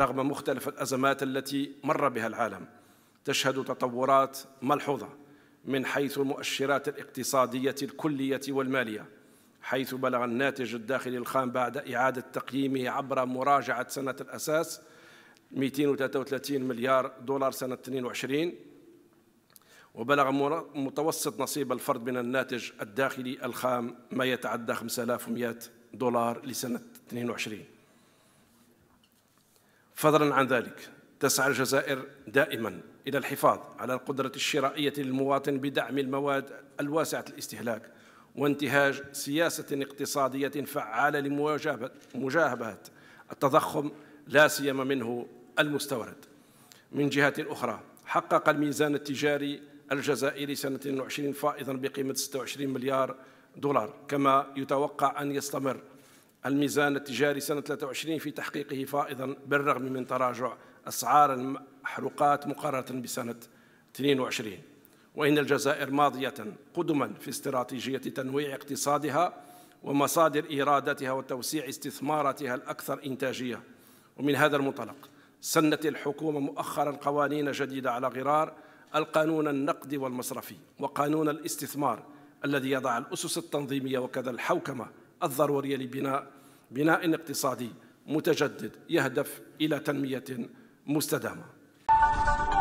رغم مختلف الأزمات التي مر بها العالم تشهد تطورات ملحوظة من حيث المؤشرات الاقتصادية الكلية والمالية حيث بلغ الناتج الداخلي الخام بعد إعادة تقييمه عبر مراجعة سنة الأساس 233 مليار دولار سنة 22 وبلغ متوسط نصيب الفرد من الناتج الداخلي الخام ما يتعدى 5100 دولار لسنة 22 فضلا عن ذلك تسعى الجزائر دائما إلى الحفاظ على القدرة الشرائية للمواطن بدعم المواد الواسعة الاستهلاك وانتهاج سياسة اقتصادية فعالة لمجاهبة التضخم لا سيما منه المستورد من جهة أخرى حقق الميزان التجاري الجزائري سنة 2020 فائضا بقيمة 26 مليار دولار كما يتوقع أن يستمر الميزان التجاري سنة 23 في تحقيقه فائضا بالرغم من تراجع أسعار المحروقات مقارنة بسنة 22 وإن الجزائر ماضية قدما في استراتيجية تنويع اقتصادها ومصادر إيراداتها وتوسيع استثماراتها الأكثر إنتاجية ومن هذا المنطلق سنت الحكومة مؤخرا قوانين جديدة على غرار القانون النقدي والمصرفي وقانون الاستثمار الذي يضع الأسس التنظيمية وكذا الحوكمة الضرورية لبناء بناء اقتصادي متجدد يهدف إلى تنمية مستدامة